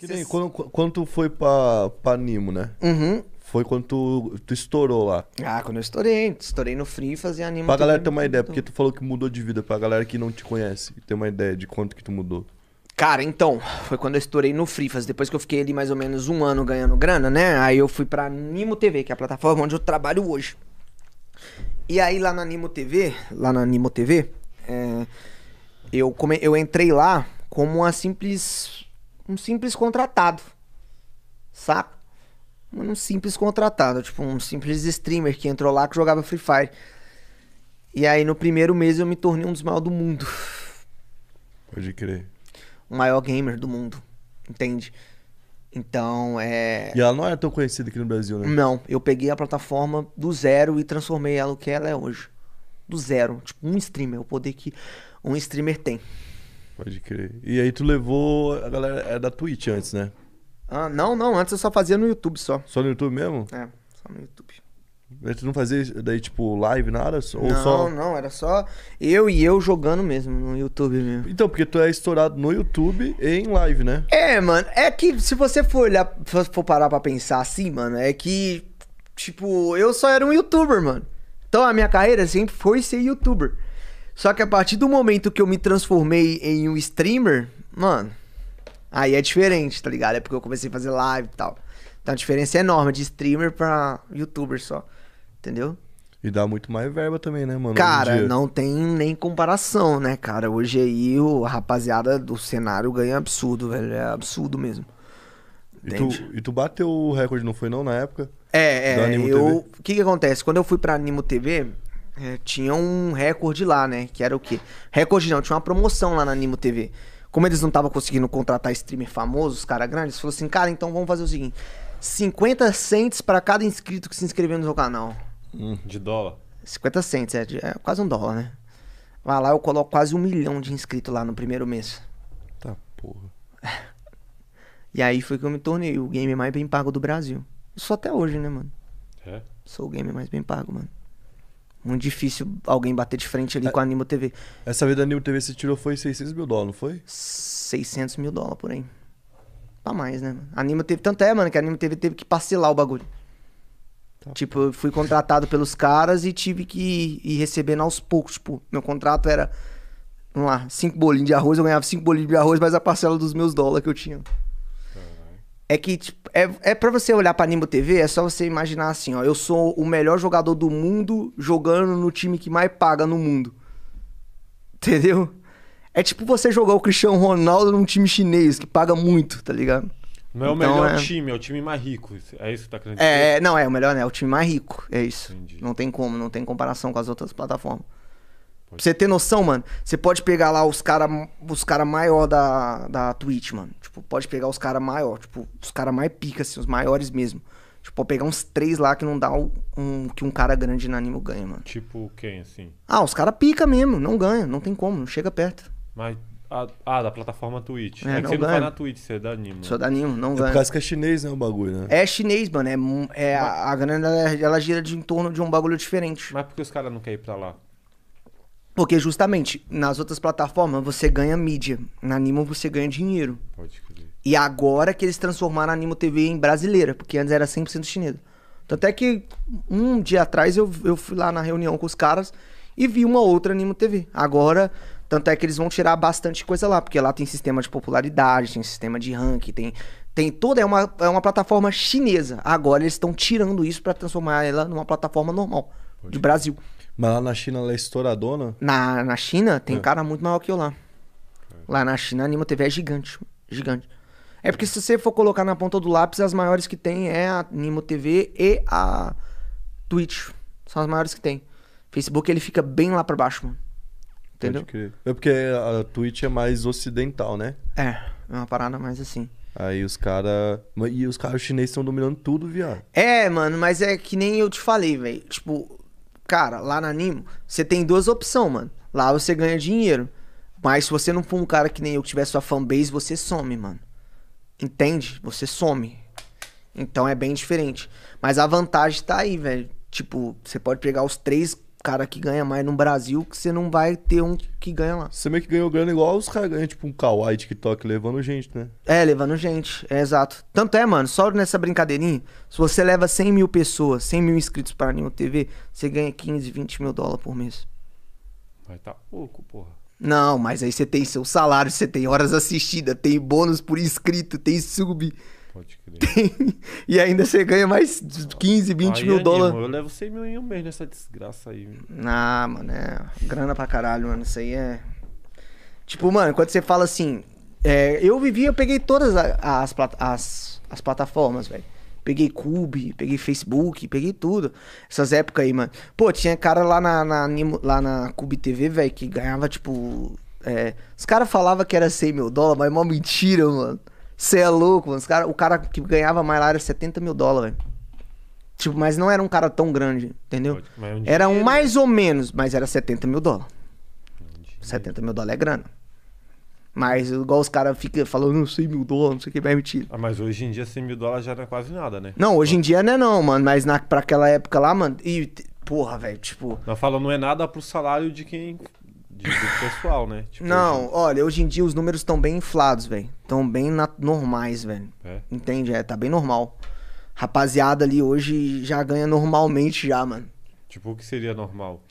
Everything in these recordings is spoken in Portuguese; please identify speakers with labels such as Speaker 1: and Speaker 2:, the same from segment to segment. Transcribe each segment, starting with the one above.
Speaker 1: Que nem quando, quando tu foi pra, pra Nimo, né? Uhum. Foi quando tu, tu estourou lá. Ah, quando eu estourei.
Speaker 2: Estourei no Free e fazia anime. Pra galera ter uma ideia, porque
Speaker 1: tu falou que mudou de vida. Pra galera que não te conhece, ter uma ideia de quanto que tu mudou.
Speaker 2: Cara, então, foi quando eu estourei no Frifas, depois que eu fiquei ali mais ou menos um ano ganhando grana, né? Aí eu fui pra Nimo TV, que é a plataforma onde eu trabalho hoje. E aí lá na Nimo TV, lá na Nimo TV, é, eu, come... eu entrei lá como uma simples um simples contratado. Saco? Um simples contratado, tipo um simples streamer que entrou lá que jogava Free Fire. E aí no primeiro mês eu me tornei um dos maiores do mundo. Pode crer. O maior gamer do mundo. Entende? Então, é.
Speaker 1: E ela não era é tão conhecida aqui no Brasil, né?
Speaker 2: Não, eu peguei a plataforma do zero e transformei ela o que ela é hoje. Do zero. Tipo, um streamer, o poder que um streamer tem.
Speaker 1: Pode crer. E aí tu levou a galera é da Twitch antes,
Speaker 2: né? Ah, não, não. Antes eu só fazia no YouTube só. Só no YouTube mesmo? É, só no YouTube. Mas tu não fazia daí, tipo, live, nada? Ou não, só... não, era só eu e eu jogando mesmo no YouTube mesmo. Então, porque tu é estourado no YouTube e em live, né? É, mano, é que se você for olhar, for parar pra pensar assim, mano, é que, tipo, eu só era um youtuber, mano. Então a minha carreira sempre foi ser youtuber. Só que a partir do momento que eu me transformei em um streamer, mano, aí é diferente, tá ligado? É porque eu comecei a fazer live e tal. Então a diferença é enorme de streamer pra youtuber só. Entendeu?
Speaker 1: E dá muito mais verba também, né, mano? Cara, não
Speaker 2: tem nem comparação, né, cara? Hoje aí o a rapaziada do cenário ganha absurdo, velho. É absurdo mesmo. E tu, e tu, bateu o recorde, não foi não, na época? É, é. O eu... que, que acontece? Quando eu fui pra Animo TV, é, tinha um recorde lá, né? Que era o quê? Recorde não, tinha uma promoção lá na Animo TV. Como eles não estavam conseguindo contratar streamer famoso, os caras grandes, falou assim, cara, então vamos fazer o seguinte: 50 cents para cada inscrito que se inscreveu no seu canal.
Speaker 1: Hum, de dólar.
Speaker 2: 50 cents, é, é quase um dólar, né? Vai ah, lá, eu coloco quase um milhão de inscritos lá no primeiro mês.
Speaker 1: Tá porra.
Speaker 2: e aí foi que eu me tornei o game mais bem pago do Brasil. Isso até hoje, né, mano? É? Sou o game mais bem pago, mano. Muito difícil alguém bater de frente ali é, com a Animo TV. Essa vez da Animo TV você tirou foi 600 mil dólares, não foi? 600 mil dólares porém Pra tá mais, né? A Animo TV, tanto é, mano, que a Animo TV teve que parcelar o bagulho. Tá. Tipo, eu fui contratado pelos caras e tive que ir, ir recebendo aos poucos. Tipo, meu contrato era, vamos lá, 5 bolinhos de arroz, eu ganhava 5 bolinhos de arroz, mas a parcela dos meus dólares que eu tinha é que, tipo, é, é pra você olhar pra Nimbo TV, é só você imaginar assim, ó. Eu sou o melhor jogador do mundo jogando no time que mais paga no mundo. Entendeu? É tipo você jogar o Cristiano Ronaldo num time chinês que paga muito, tá ligado? Não é o então, melhor é... time,
Speaker 1: é o time mais rico. É isso que tá querendo é,
Speaker 2: dizer? É, não, é o melhor, né? É o time mais rico. É isso. Entendi. Não tem como, não tem comparação com as outras plataformas. Pra você ter noção, mano, você pode pegar lá os cara, os cara maior da, da Twitch, mano. Tipo, pode pegar os cara maior, tipo, os cara mais pica, assim, os maiores mesmo. Tipo, pode pegar uns três lá que não dá um, um que um cara grande na anime ganha, mano. Tipo quem, assim? Ah, os cara pica mesmo, não ganha, não tem como, não chega perto.
Speaker 1: Mas ah, da plataforma Twitch. É, é que você ganha. não vai na Twitch, você é da Animo. Sou da Animo, não é ganha. É por causa que é chinês, né, o bagulho, né? É
Speaker 2: chinês, mano. É, é a, a grana, ela, ela gira de, em torno de um bagulho diferente. Mas por que os caras não querem ir pra lá? Porque justamente nas outras plataformas você ganha mídia, na Animo você ganha dinheiro. Pode crer. E agora que eles transformaram a Animo TV em brasileira, porque antes era 100% chinesa. Tanto é que um dia atrás eu, eu fui lá na reunião com os caras e vi uma outra Animo TV. Agora, tanto é que eles vão tirar bastante coisa lá, porque lá tem sistema de popularidade, tem sistema de ranking, tem, tem toda. É uma, é uma plataforma chinesa. Agora eles estão tirando isso para transformar ela numa plataforma normal, Pode. de Brasil. Mas lá na China ela é estouradona? Na, na China tem é. cara muito maior que eu lá. É. Lá na China a Anima TV é gigante. Gigante. É porque se você for colocar na ponta do lápis, as maiores que tem é a Nimo TV e a Twitch. São as maiores que tem. Facebook ele fica bem lá pra baixo, mano. Entendeu?
Speaker 1: É porque a Twitch é mais ocidental, né?
Speaker 2: É, é uma parada mais assim.
Speaker 1: Aí os caras. E os caras chineses estão dominando tudo,
Speaker 2: viado. É, mano, mas é que nem eu te falei, velho. Tipo, Cara, lá na Nimo, você tem duas opções, mano. Lá você ganha dinheiro. Mas se você não for um cara que nem eu que tiver sua fanbase, você some, mano. Entende? Você some. Então é bem diferente. Mas a vantagem tá aí, velho. Tipo, você pode pegar os três cara que ganha mais no Brasil que você não vai ter um que ganha lá. Você meio que ganhou grana igual os caras ganham, tipo, um Kawaii TikTok levando gente, né? É, levando gente, é exato. Tanto é, mano, só nessa brincadeirinha, se você leva 100 mil pessoas, 100 mil inscritos pra Anil TV, você ganha 15, 20 mil dólares por mês.
Speaker 1: Vai tá pouco, porra.
Speaker 2: Não, mas aí você tem seu salário, você tem horas assistidas, tem bônus por inscrito, tem sub. Pode crer. e ainda você ganha mais 15, 20 aí mil dólares. Eu
Speaker 1: levo 100 mil em um mês nessa desgraça aí.
Speaker 2: Ah, mano, é grana pra caralho, mano. Isso aí é. Tipo, mano, quando você fala assim. É, eu vivi, eu peguei todas as, as, as plataformas, velho. Peguei Cube, peguei Facebook, peguei tudo. Essas épocas aí, mano. Pô, tinha cara lá na, na lá na Cube TV, velho, que ganhava, tipo. É, os caras falavam que era 100 mil dólares, mas é uma mentira, mano. Você é louco, mano. Cara, o cara que ganhava mais lá era 70 mil dólares, velho. Tipo, mas não era um cara tão grande, entendeu? É um era um mais ou menos, mas era 70 mil dólares. É um 70 mil dólares é grana. Mas igual os caras ficam falando, não, 100 mil dólares, não sei o que, é mentira.
Speaker 1: Ah, mas hoje em dia 100 mil dólares já era é quase nada, né? Não,
Speaker 2: hoje em dia não é não, mano. Mas na, pra aquela época lá, mano... E,
Speaker 1: porra, velho, tipo... Não, fala, não é nada pro salário de quem de, do pessoal, né? Tipo, não,
Speaker 2: hoje... olha, hoje em dia os números estão bem inflados, velho. Estão bem na... normais, velho. É? Entende? É, tá bem normal. Rapaziada ali hoje já ganha normalmente já, mano.
Speaker 1: Tipo, o que seria normal?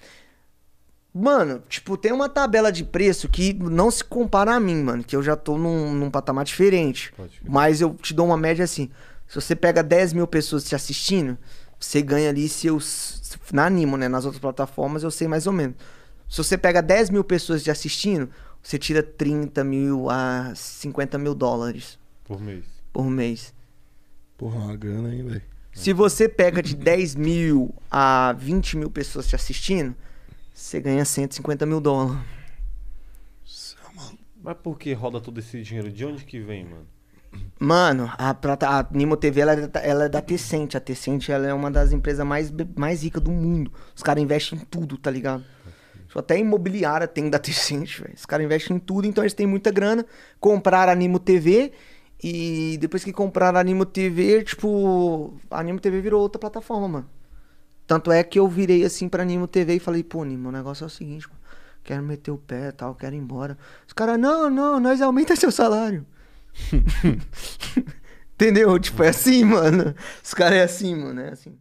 Speaker 2: Mano, tipo, tem uma tabela de preço que não se compara a mim, mano. Que eu já tô num, num patamar diferente. Mas eu te dou uma média assim. Se você pega 10 mil pessoas te assistindo, você ganha ali seus. Na Animo, né? Nas outras plataformas eu sei mais ou menos. Se você pega 10 mil pessoas te assistindo, você tira 30 mil a 50 mil dólares. Por mês. Por mês. Porra, é uma grana, hein, velho? Se você pega de 10 mil a 20 mil pessoas te assistindo, você ganha 150 mil dólares.
Speaker 1: É Mas por que roda todo esse dinheiro? De onde que vem, mano?
Speaker 2: Mano, a, a, a Nimo TV ela, é ela é da Tecente. A Tecente ela é uma das empresas mais, mais ricas do mundo. Os caras investem em tudo, tá ligado? Tipo, até imobiliária tem da Tencent, velho. Os caras investem em tudo, então eles têm muita grana. Compraram Animo TV e depois que compraram Animo TV, tipo, a Animo TV virou outra plataforma, mano. Tanto é que eu virei assim pra Animo TV e falei, pô, Animo, o negócio é o seguinte, mano. Quero meter o pé tal, quero ir embora. Os caras, não, não, nós aumenta seu salário. Entendeu? Tipo, é assim, mano. Os caras é assim, mano, é assim.